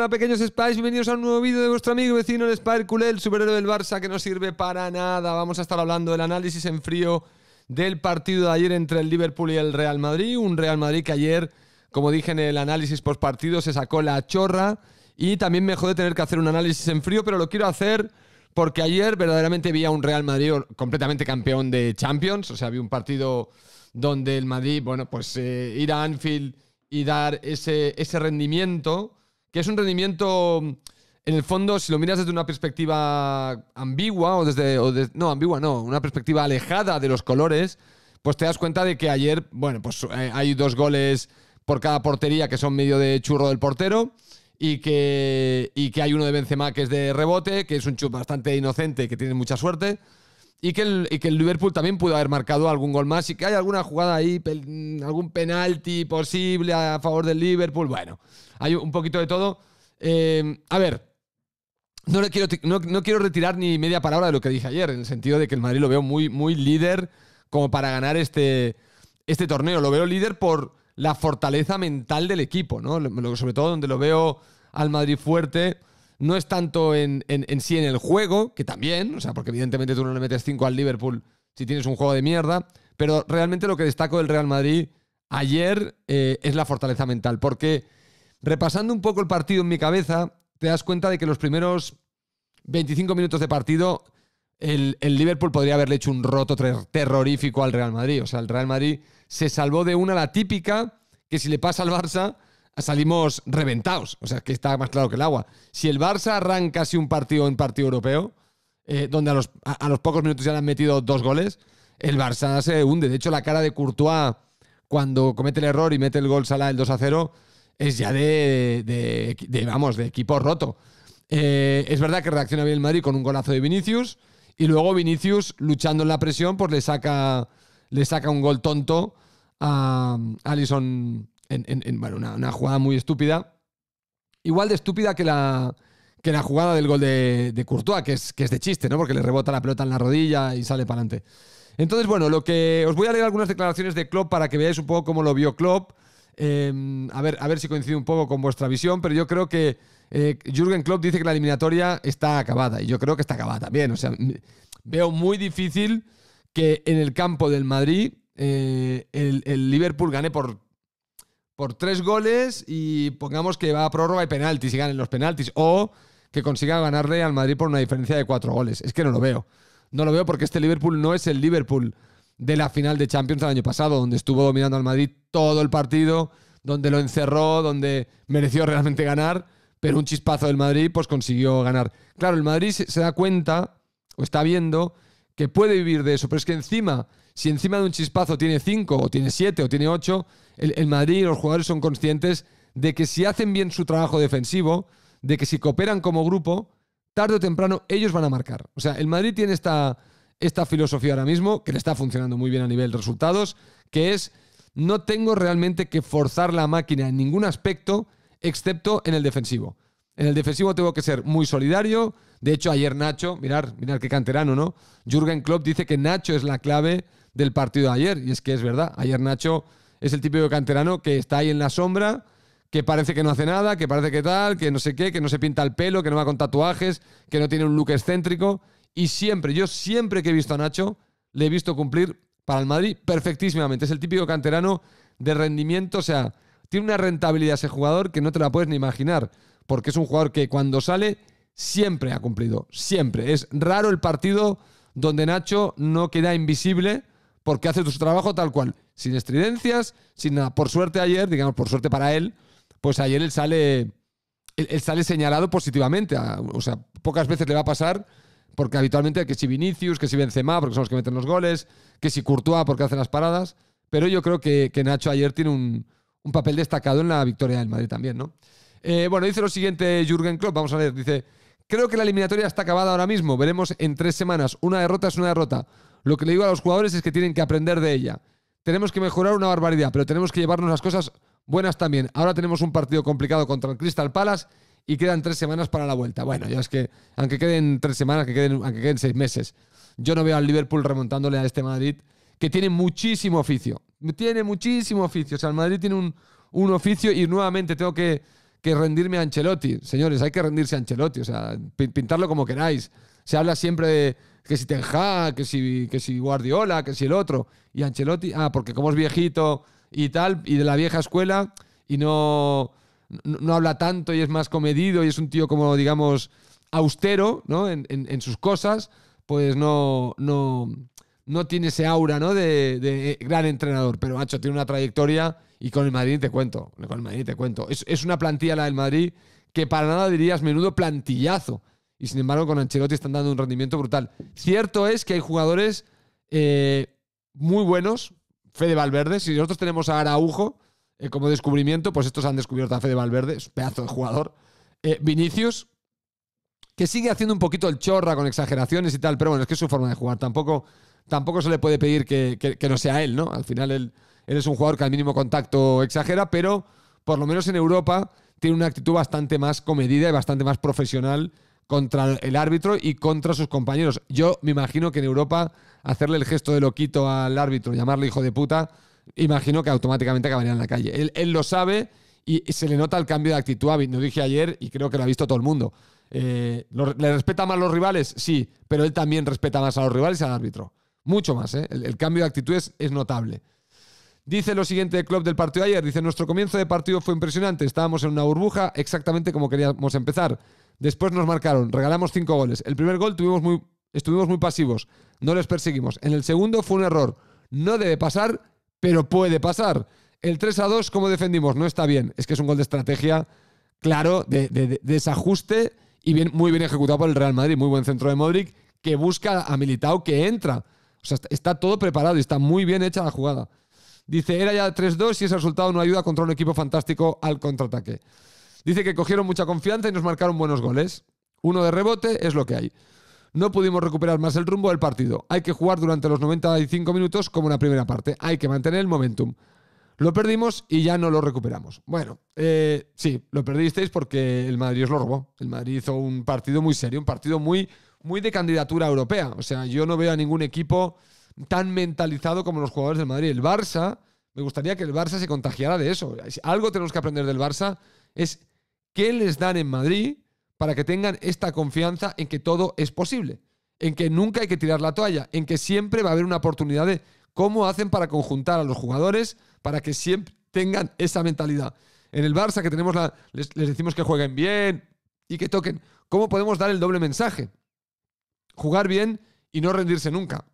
hola pequeños Spice, bienvenidos a un nuevo vídeo de vuestro amigo vecino el Spire el superhéroe del Barça que no sirve para nada. Vamos a estar hablando del análisis en frío del partido de ayer entre el Liverpool y el Real Madrid. Un Real Madrid que ayer, como dije en el análisis post partido, se sacó la chorra y también me jode tener que hacer un análisis en frío, pero lo quiero hacer porque ayer verdaderamente vi a un Real Madrid completamente campeón de Champions, o sea, vi un partido donde el Madrid, bueno, pues eh, ir a Anfield y dar ese, ese rendimiento que es un rendimiento, en el fondo, si lo miras desde una perspectiva ambigua, o desde, no, ambigua no, una perspectiva alejada de los colores, pues te das cuenta de que ayer, bueno, pues eh, hay dos goles por cada portería que son medio de churro del portero. Y que, que hay uno de Benzema que es de rebote, que es un chup bastante inocente, que tiene mucha suerte y que, el, que el Liverpool también pudo haber marcado algún gol más y que hay alguna jugada ahí, algún penalti posible a favor del Liverpool. Bueno, hay un poquito de todo. Eh, a ver, no, quiero, quiero retirar ni media palabra de lo que dije ayer, en el sentido de que el Madrid lo veo muy, muy líder como para ganar este, este torneo. Lo veo líder por la fortaleza mental del equipo, ¿no? Sobre todo donde lo veo al Madrid fuerte no es tanto en, sí en el juego, que también, o sea, porque evidentemente tú no le metes 5 al Liverpool si tienes un juego de mierda, pero realmente lo que destaco del Real Madrid ayer eh, es la fortaleza mental, porque repasando un poco el partido en mi cabeza, te das cuenta de que los primeros 25 minutos de partido el, Liverpool podría haberle hecho un roto terrorífico al Real Madrid. O sea, el Real Madrid se salvó de una, la típica, que si le pasa al Barça, salimos reventados. O sea, que está más claro que el agua. Si el Barça arranca así un partido en partido europeo, eh, donde a los, pocos minutos ya le han metido dos goles, el Barça se hunde. De hecho, la cara de Courtois cuando comete el error y mete el gol Salah el 2 a 0 es ya de, de, vamos, de equipo roto. Eh, es verdad que reacciona bien el Madrid con un golazo de Vinicius y luego Vinicius luchando en la presión pues le saca, le saca un gol tonto a Alison en, bueno, una, jugada muy estúpida. Igual de estúpida que la, que la jugada del gol de, de Courtois, que es, que es de chiste, ¿no? Porque le rebota la pelota en la rodilla y sale para adelante. Entonces, bueno, lo que os voy a leer algunas declaraciones de Klopp para que veáis un poco cómo lo vio Klopp. Em, a, ver, a ver si coincide un poco con vuestra visión, pero yo creo que eh, Jürgen Klopp dice que la eliminatoria está acabada y yo creo que está acabada también. O sea, veo muy difícil que en el campo del Madrid eh, el, el, Liverpool gane por por tres goles y pongamos que va a prórroga y penaltis y ganen los penaltis. O que consiga ganarle al Madrid por una diferencia de cuatro goles. Es que no lo veo. No lo veo porque este Liverpool no es el Liverpool de la final de Champions del año pasado, donde estuvo dominando al Madrid todo el partido, donde lo encerró, donde mereció realmente ganar, pero un chispazo del Madrid pues consiguió ganar. Claro, el Madrid se da cuenta o está viendo que puede vivir de eso, pero es que encima, si encima de un chispazo tiene 5 o tiene 7 o tiene 8, el, Madrid y los jugadores son conscientes de que si hacen bien su trabajo defensivo, de que si cooperan como grupo, tarde o temprano ellos van a marcar. O sea, el Madrid tiene esta, esta filosofía ahora mismo, que le está funcionando muy bien a nivel resultados, que es no tengo realmente que forzar la máquina en ningún aspecto, excepto en el defensivo. En el defensivo tengo que ser muy solidario. De hecho, ayer Nacho, mirar, mirar qué canterano, ¿no? Jürgen Klopp dice que Nacho es la clave del partido de ayer. Y es que es verdad. Ayer Nacho es el típico canterano que está ahí en la sombra, que parece que no hace nada, que parece que tal, que no sé qué, que no se pinta el pelo, que no va con tatuajes, que no tiene un look excéntrico. Y siempre, yo siempre que he visto a Nacho, le he visto cumplir para el Madrid perfectísimamente. Es el típico canterano de rendimiento, o sea, tiene una rentabilidad ese jugador que no te la puedes ni imaginar porque es un jugador que cuando sale siempre ha cumplido, siempre. Es raro el partido donde Nacho no queda invisible porque hace su trabajo tal cual, sin estridencias, sin nada. Por suerte ayer, digamos, por suerte para él, pues ayer él sale, él, sale señalado positivamente. O sea, pocas veces le va a pasar porque habitualmente que si Vinicius, que si Benzema, porque son los que meten los goles, que si Courtois, porque hacen las paradas. Pero yo creo que, Nacho ayer tiene un papel destacado en la victoria del Madrid también, ¿no? Eh, bueno, dice lo siguiente Jürgen Klopp, vamos a leer, dice, creo que la eliminatoria está acabada ahora mismo, veremos en tres semanas, una derrota es una derrota. Lo que le digo a los jugadores es que tienen que aprender de ella. Tenemos que mejorar una barbaridad, pero tenemos que llevarnos las cosas buenas también. Ahora tenemos un partido complicado contra el Crystal Palace y quedan tres semanas para la vuelta. Bueno, ya es que, aunque queden tres semanas, que queden, aunque queden seis meses, yo no veo al Liverpool remontándole a este Madrid, que tiene muchísimo oficio. Tiene muchísimo oficio. O sea, el Madrid tiene un oficio y nuevamente tengo que que rendirme a Ancelotti. Señores, hay que rendirse a Ancelotti, o sea, pintarlo como queráis. Se habla siempre de que si Tenja, que si, que si Guardiola, que si el otro. Y Ancelotti, ah, porque como es viejito y tal, y de la vieja escuela, y no, no, habla tanto y es más comedido y es un tío como, digamos, austero ¿no? en, en sus cosas, pues no, no, no tiene ese aura, ¿no? De, eh, gran entrenador, pero macho, tiene una trayectoria y con el Madrid te cuento, con el Madrid te cuento. Es, una plantilla la del Madrid que para nada dirías menudo plantillazo. Y sin embargo, con Ancelotti están dando un rendimiento brutal. Cierto es que hay jugadores eh, muy buenos, Fede Valverde. Si nosotros tenemos a Araujo eh, como descubrimiento, pues estos han descubierto a Fede Valverde, es un pedazo de jugador. Vinicius, que sigue haciendo un poquito el chorra con exageraciones y tal, pero bueno, es que es su forma de jugar. Tampoco tampoco se le puede pedir que, no sea él, ¿no? Al final él, es un jugador que al mínimo contacto exagera, pero por lo menos en Europa tiene una actitud bastante más comedida y bastante más profesional contra el árbitro y contra sus compañeros. Yo me imagino que en Europa hacerle el gesto de loquito al árbitro, llamarle hijo de puta, imagino que automáticamente acabaría en la calle. Él, lo sabe y se le nota el cambio de actitud. Lo dije ayer y creo que lo ha visto todo el mundo. Eh, ¿Le respeta más los rivales? Sí, pero él también respeta más a los rivales y al árbitro. Mucho más, ¿eh? el, cambio de actitudes es notable. Dice lo siguiente el club del partido de ayer. Dice, nuestro comienzo de partido fue impresionante. Estábamos en una burbuja exactamente como queríamos empezar. Después nos marcaron, regalamos cinco goles. El primer gol tuvimos muy, estuvimos muy pasivos, no les perseguimos. En el segundo fue un error. No debe pasar, pero puede pasar. El 3 a 2, ¿cómo defendimos? No está bien. Es que es un gol de estrategia, claro, de, desajuste y muy bien ejecutado por el Real Madrid. Muy buen centro de Modric, que busca a Militao, que entra o sea, está todo preparado y está muy bien hecha la jugada. Dice, era ya 3-2 y ese resultado no ayuda contra un equipo fantástico al contraataque. Dice que cogieron mucha confianza y nos marcaron buenos goles. Uno de rebote es lo que hay. No pudimos recuperar más el rumbo del partido. Hay que jugar durante los 95 minutos como una la primera parte. Hay que mantener el momentum. Lo perdimos y ya no lo recuperamos. Bueno, eh, sí, lo perdisteis porque el Madrid os lo robó. El Madrid hizo un partido muy serio, un partido muy muy de candidatura europea. O sea, yo no veo a ningún equipo tan mentalizado como los jugadores del Madrid. El Barça, me gustaría que el Barça se contagiara de eso. algo tenemos que aprender del Barça es qué les dan en Madrid para que tengan esta confianza en que todo es posible, en que nunca hay que tirar la toalla, en que siempre va a haber una oportunidad de cómo hacen para conjuntar a los jugadores para que siempre tengan esa mentalidad. En el Barça que tenemos la, les decimos que jueguen bien y que toquen, ¿cómo podemos dar el doble mensaje? jugar bien y no rendirse nunca.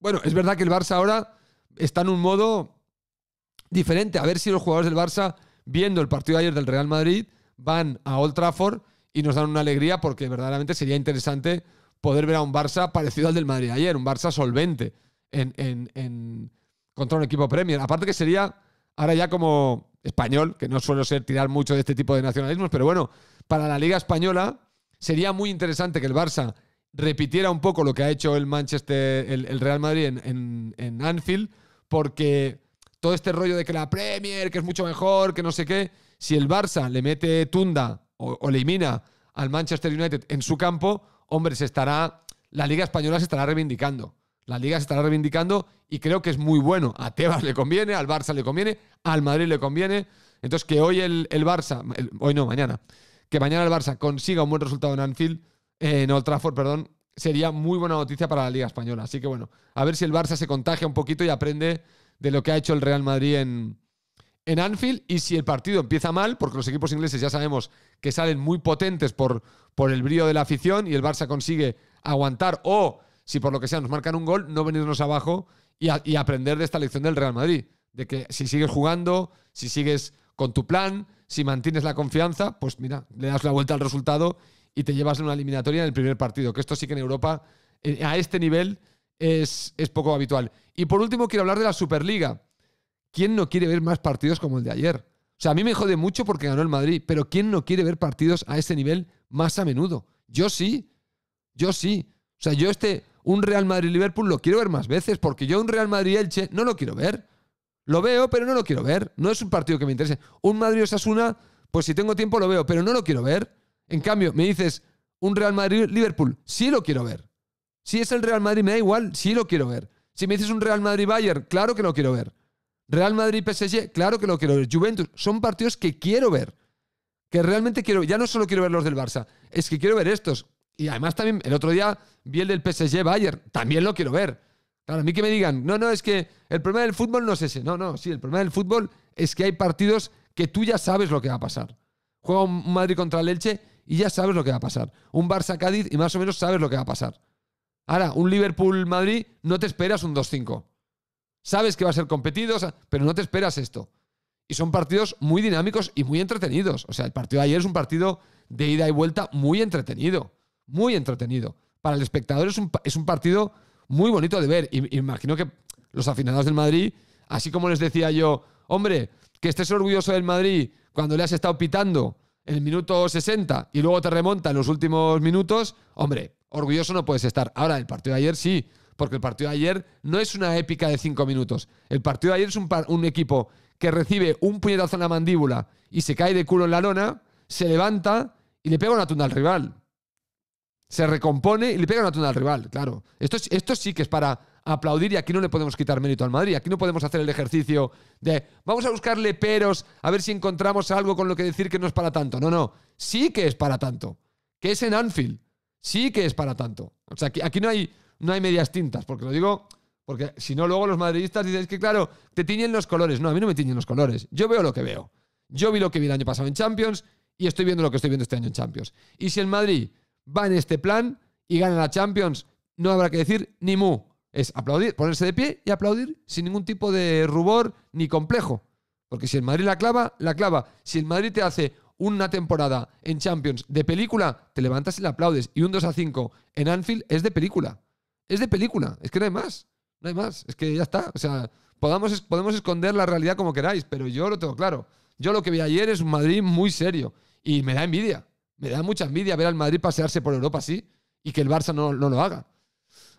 Bueno, es verdad que el Barça ahora está en un modo diferente. A ver si los jugadores del Barça, viendo el partido de ayer del Real Madrid, van a Old Trafford y nos dan una alegría porque verdaderamente sería interesante poder ver a un Barça parecido al del Madrid ayer, un Barça solvente en, contra un equipo Premier. Aparte que sería, ahora ya como español, que no suelo ser tirar mucho de este tipo de nacionalismos, pero bueno, para la Liga Española sería muy interesante que el Barça repitiera un poco lo que ha hecho el Manchester, el, Real Madrid en, Anfield, porque todo este rollo de que la Premier, que es mucho mejor, que no sé qué, si el Barça le mete tunda o, le elimina al Manchester United en su campo, hombre, se estará, la Liga Española se estará reivindicando. La Liga se estará reivindicando y creo que es muy bueno. A Tebas le conviene, al Barça le conviene, al Madrid le conviene. Entonces, que hoy el, Barça, hoy no, mañana, que mañana el Barça consiga un buen resultado en Anfield, en Old Trafford, perdón, sería muy buena noticia para la Liga Española. Así que bueno, a ver si el Barça se contagia un poquito y aprende de lo que ha hecho el Real Madrid en, en Anfield. Y si el partido empieza mal, porque los equipos ingleses ya sabemos que salen muy potentes por, por el brío de la afición y el Barça consigue aguantar o, si por lo que sea nos marcan un gol, no venirnos abajo y, y aprender de esta lección del Real Madrid. De que si sigues jugando, si sigues con tu plan, si mantienes la confianza, pues mira, le das la vuelta al resultado y te llevas en una eliminatoria en el primer partido, que esto sí que en Europa, eh, a este nivel, es, es poco habitual. Y por último, quiero hablar de la Superliga. ¿Quién no quiere ver más partidos como el de ayer? O sea, a mí me jode mucho porque ganó el Madrid, pero ¿quién no quiere ver partidos a este nivel más a menudo? Yo sí, yo sí. O sea, yo este, un Real Madrid-Liverpool lo quiero ver más veces, porque yo un Real Madrid-Elche no lo quiero ver. Lo veo, pero no lo quiero ver. No es un partido que me interese. Un Madrid-Osasuna, pues si tengo tiempo lo veo, pero no lo quiero ver. En cambio, me dices un Real Madrid-Liverpool, sí lo quiero ver. Si es el Real Madrid, me da igual, sí lo quiero ver. Si me dices un Real Madrid-Bayern, claro que lo quiero ver. Real Madrid-PSG, claro que lo quiero ver. Juventus, son partidos que quiero ver. Que realmente quiero, ya no solo quiero ver los del Barça, es que quiero ver estos. Y además también, el otro día vi el del PSG-Bayern, también lo quiero ver. Claro, a mí que me digan, no, no, es que el problema del fútbol no es ese. No, no, sí, el problema del fútbol es que hay partidos que tú ya sabes lo que va a pasar. Juega un Madrid contra el Elche y ya sabes lo que va a pasar. Un Barça-Cádiz y más o menos sabes lo que va a pasar. Ahora, un Liverpool-Madrid no te esperas un 2-5. Sabes que va a ser competido, pero no te esperas esto. Y son partidos muy dinámicos y muy entretenidos. O sea, el partido de ayer es un partido de ida y vuelta muy entretenido. Muy entretenido. Para el espectador es un, partido muy bonito de ver. Y, imagino que los afinados del Madrid, así como les decía yo, hombre, que estés orgulloso del Madrid cuando le has estado pitando el minuto 60 y luego te remonta en los últimos minutos, hombre, orgulloso no puedes estar. Ahora, el partido de ayer sí, porque el partido de ayer no es una épica de cinco minutos. El partido de ayer es un, equipo que recibe un puñetazo en la mandíbula y se cae de culo en la lona, se levanta y le pega una tunda al rival. Se recompone y le pega una tunda al rival, claro. Esto, esto sí que es para aplaudir y aquí no le podemos quitar mérito al Madrid. Aquí no podemos hacer el ejercicio de vamos a buscarle peros, a ver si encontramos algo con lo que decir que no es para tanto. No, no, sí que es para tanto. Que es en Anfield, sí que es para tanto. O sea, aquí, no, hay, no hay medias tintas, porque lo digo porque si no, luego los madridistas dicen que, claro, te tiñen los colores. No, a mí no me tiñen los colores. Yo veo lo que veo. Yo vi lo que vi el año pasado en Champions y estoy viendo lo que estoy viendo este año en Champions. Y si el Madrid va en este plan y gana la Champions, no habrá que decir ni mu. Es aplaudir, ponerse de pie y aplaudir sin ningún tipo de rubor ni complejo. Porque si el Madrid la clava, la clava. Si el Madrid te hace una temporada en Champions de película, te levantas y le aplaudes. Y un 2 a 5 en Anfield es de película. Es de película. Es que no hay más. No hay más. Es que ya está. O sea, podamos, podemos esconder la realidad como queráis, pero yo lo tengo claro. Yo lo que vi ayer es un Madrid muy serio. Y me da envidia. Me da mucha envidia ver al Madrid pasearse por Europa así y que el Barça no lo haga.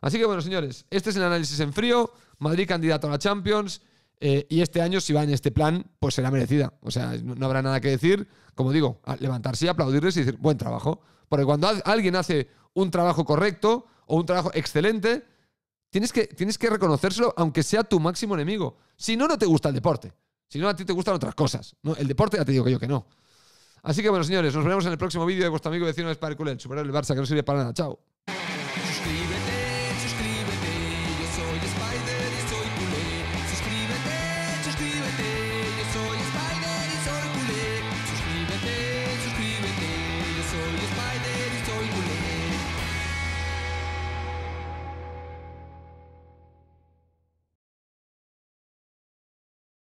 Así que bueno, señores, este es el análisis en frío. Madrid candidato a la Champions. Eh, y este año, si va en este plan, pues será merecida. O sea, no, habrá nada que decir. Como digo, levantarse, y aplaudirles y decir, buen trabajo. Porque cuando alguien hace un trabajo correcto o un trabajo excelente, tienes que, tienes que reconocérselo aunque sea tu máximo enemigo. Si no, no te gusta el deporte. Si no, a ti te gustan otras cosas. ¿no? El deporte ya te digo que yo que no. Así que bueno, señores, nos vemos en el próximo vídeo de vuestro amigo vecino de el Superar el Barça que no sirve para nada. Chao.